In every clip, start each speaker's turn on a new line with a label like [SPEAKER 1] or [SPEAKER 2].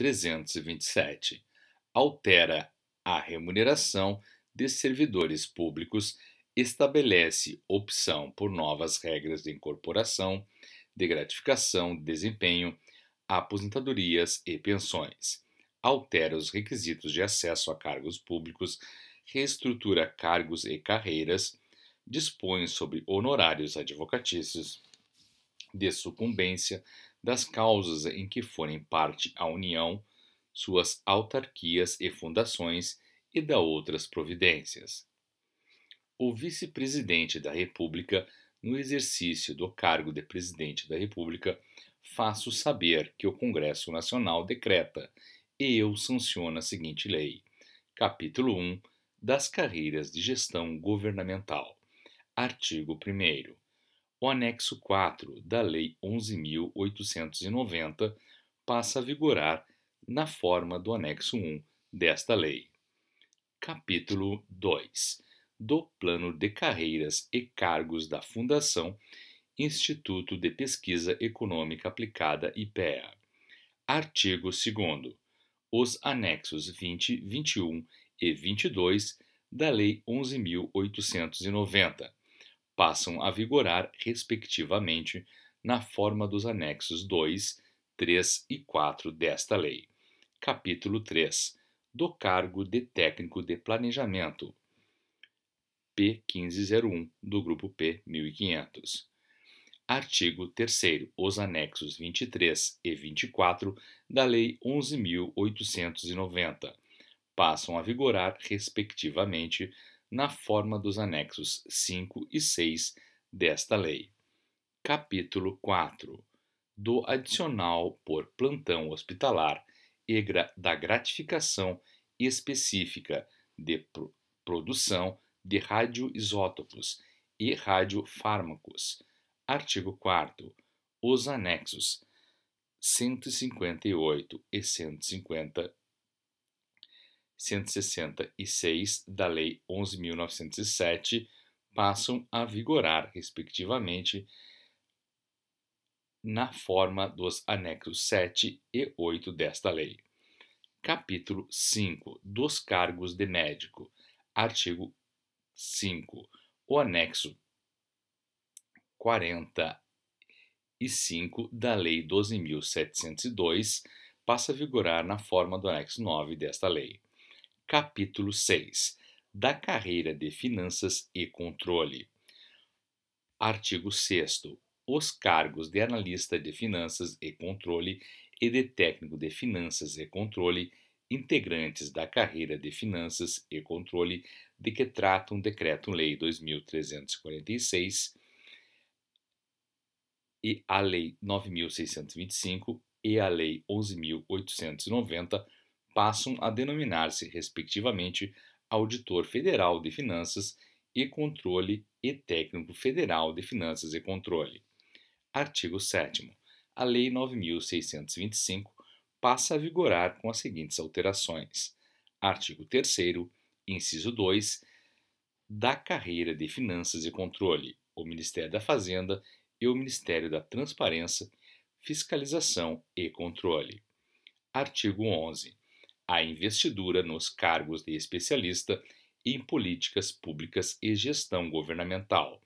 [SPEAKER 1] 327, altera a remuneração de servidores públicos, estabelece opção por novas regras de incorporação, de gratificação, de desempenho, aposentadorias e pensões, altera os requisitos de acesso a cargos públicos, reestrutura cargos e carreiras, dispõe sobre honorários advocatícios, de sucumbência, das causas em que forem parte a União, suas autarquias e fundações e da outras providências. O vice-presidente da República, no exercício do cargo de presidente da República, faço saber que o Congresso Nacional decreta e eu sanciono a seguinte lei. Capítulo 1 das carreiras de gestão governamental. Artigo 1 o anexo 4 da Lei 11.890 passa a vigorar na forma do anexo 1 desta lei. Capítulo 2 do Plano de Carreiras e Cargos da Fundação Instituto de Pesquisa Econômica Aplicada IPEA. Artigo 2. Os anexos 20, 21 e 22 da Lei 11.890 passam a vigorar, respectivamente, na forma dos anexos 2, 3 e 4 desta lei. Capítulo 3 do cargo de técnico de planejamento P1501 do grupo P1500. Artigo 3 Os anexos 23 e 24 da Lei 11890 passam a vigorar respectivamente na forma dos anexos 5 e 6 desta lei. Capítulo 4 do adicional por plantão hospitalar e da gratificação específica de produção de radioisótopos e radiofármacos. Artigo 4 Os anexos 158 e 150 166 da Lei 11.907 passam a vigorar, respectivamente, na forma dos anexos 7 e 8 desta lei. Capítulo 5 dos cargos de médico. Artigo 5. O anexo 45 da Lei 12.702 passa a vigorar na forma do anexo 9 desta lei capítulo 6 da carreira de Finanças e Controle. Artigo 6. Os cargos de analista de finanças e controle e de técnico de finanças e controle, integrantes da carreira de finanças e controle, de que trata um Decreto-Lei 2346 e a Lei 9625 e a Lei 11890 passam a denominar-se, respectivamente, Auditor Federal de Finanças e Controle e Técnico Federal de Finanças e Controle. Artigo 7. A Lei 9.625 passa a vigorar com as seguintes alterações: Artigo 3, inciso 2, da carreira de Finanças e Controle, o Ministério da Fazenda e o Ministério da Transparência, Fiscalização e Controle. Artigo 11 a investidura nos cargos de especialista em políticas públicas e gestão governamental,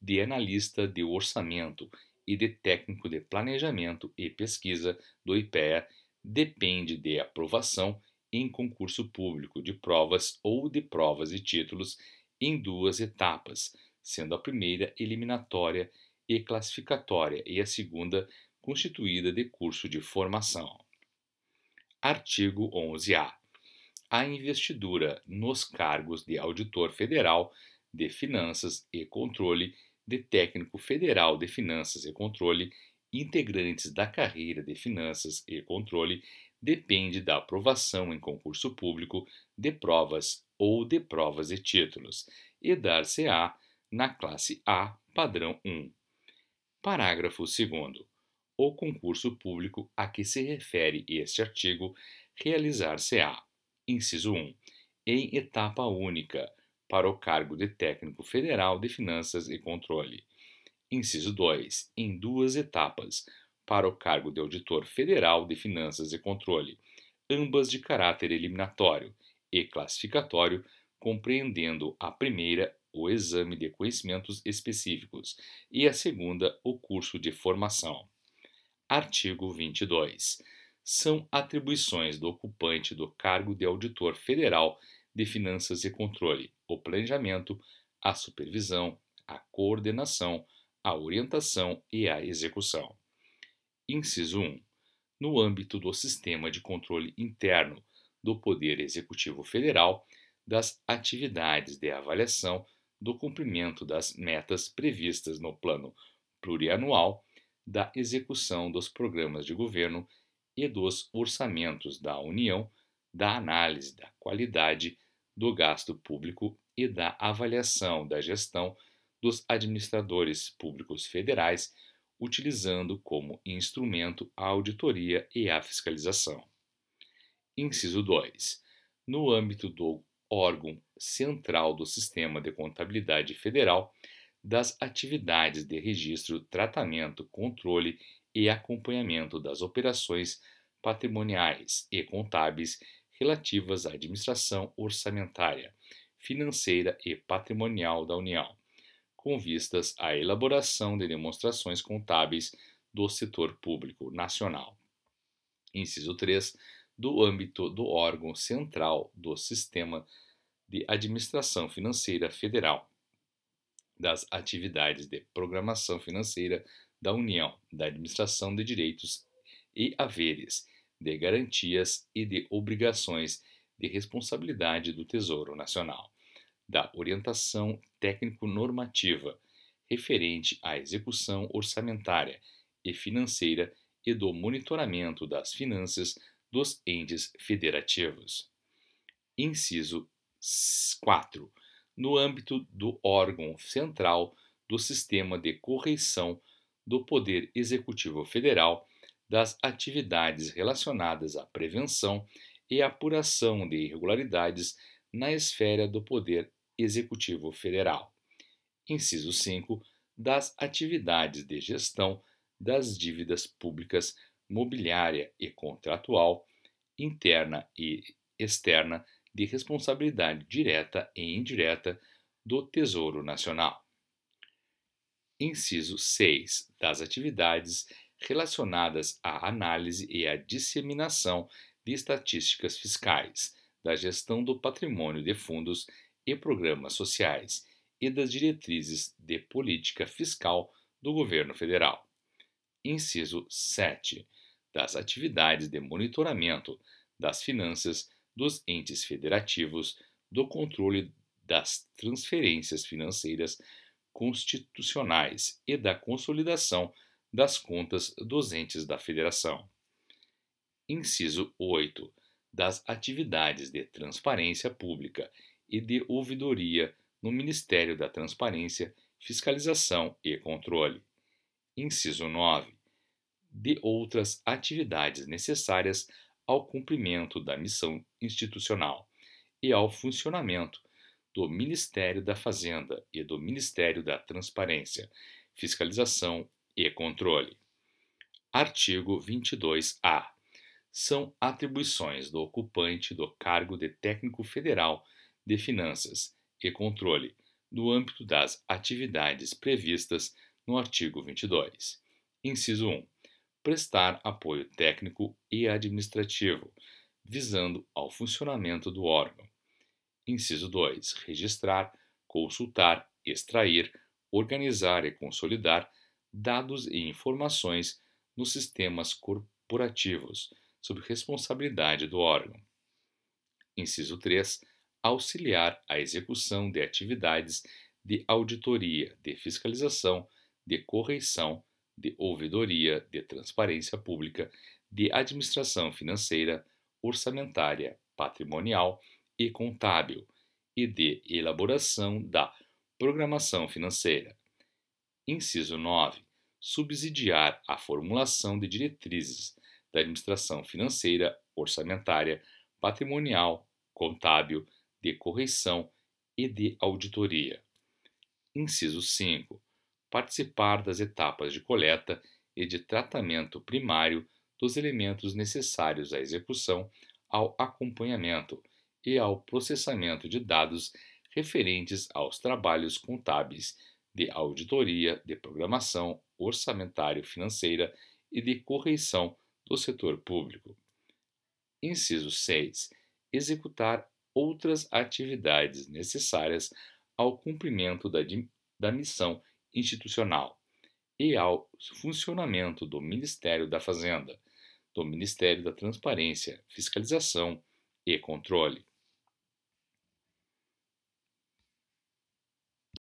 [SPEAKER 1] de analista de orçamento e de técnico de planejamento e pesquisa do IPEA depende de aprovação em concurso público de provas ou de provas e títulos em duas etapas, sendo a primeira eliminatória e classificatória e a segunda constituída de curso de formação. Artigo 11-A. A investidura nos cargos de auditor federal de finanças e controle, de técnico federal de finanças e controle, integrantes da carreira de finanças e controle, depende da aprovação em concurso público de provas ou de provas e títulos, e dar-se-á na classe A, padrão 1. Parágrafo 2 o concurso público a que se refere este artigo realizar-se-á, inciso 1, em etapa única, para o cargo de técnico federal de finanças e controle. Inciso 2, em duas etapas, para o cargo de auditor federal de finanças e controle, ambas de caráter eliminatório e classificatório, compreendendo a primeira o exame de conhecimentos específicos e a segunda o curso de formação. Artigo 22. São atribuições do ocupante do cargo de auditor federal de finanças e controle o planejamento, a supervisão, a coordenação, a orientação e a execução. Inciso 1. No âmbito do sistema de controle interno do Poder Executivo Federal, das atividades de avaliação do cumprimento das metas previstas no Plano Plurianual da execução dos programas de governo e dos orçamentos da União, da análise da qualidade do gasto público e da avaliação da gestão dos administradores públicos federais, utilizando como instrumento a auditoria e a fiscalização. Inciso 2. No âmbito do órgão central do sistema de contabilidade federal, das atividades de registro, tratamento, controle e acompanhamento das operações patrimoniais e contábeis relativas à administração orçamentária, financeira e patrimonial da União, com vistas à elaboração de demonstrações contábeis do setor público nacional. Inciso 3. Do âmbito do órgão central do Sistema de Administração Financeira Federal, das atividades de programação financeira da União, da administração de direitos e haveres, de garantias e de obrigações de responsabilidade do Tesouro Nacional, da orientação técnico-normativa referente à execução orçamentária e financeira e do monitoramento das finanças dos entes federativos. Inciso 4 no âmbito do órgão central do sistema de correição do Poder Executivo Federal das atividades relacionadas à prevenção e apuração de irregularidades na esfera do Poder Executivo Federal. Inciso 5. Das atividades de gestão das dívidas públicas mobiliária e contratual, interna e externa de responsabilidade direta e indireta do Tesouro Nacional. Inciso 6. Das atividades relacionadas à análise e à disseminação de estatísticas fiscais, da gestão do patrimônio de fundos e programas sociais e das diretrizes de política fiscal do governo federal. Inciso 7. Das atividades de monitoramento das finanças dos entes federativos do controle das transferências financeiras constitucionais e da consolidação das contas dos entes da federação. Inciso 8. Das atividades de transparência pública e de ouvidoria no Ministério da Transparência, Fiscalização e Controle. Inciso 9. De outras atividades necessárias ao cumprimento da missão institucional e ao funcionamento do Ministério da Fazenda e do Ministério da Transparência, Fiscalização e Controle. Artigo 22-A. São atribuições do ocupante do cargo de técnico federal de Finanças e Controle no âmbito das atividades previstas no artigo 22. Inciso 1 prestar apoio técnico e administrativo, visando ao funcionamento do órgão. Inciso 2. Registrar, consultar, extrair, organizar e consolidar dados e informações nos sistemas corporativos, sob responsabilidade do órgão. Inciso 3. Auxiliar a execução de atividades de auditoria, de fiscalização, de correição, de ouvidoria, de transparência pública, de administração financeira, orçamentária, patrimonial e contábil e de elaboração da programação financeira. Inciso 9. Subsidiar a formulação de diretrizes da administração financeira, orçamentária, patrimonial, contábil, de correção e de auditoria. Inciso 5 participar das etapas de coleta e de tratamento primário dos elementos necessários à execução, ao acompanhamento e ao processamento de dados referentes aos trabalhos contábeis de auditoria, de programação orçamentário-financeira e de correição do setor público. Inciso 6. Executar outras atividades necessárias ao cumprimento da, da missão institucional e ao funcionamento do Ministério da Fazenda, do Ministério da Transparência, Fiscalização e Controle.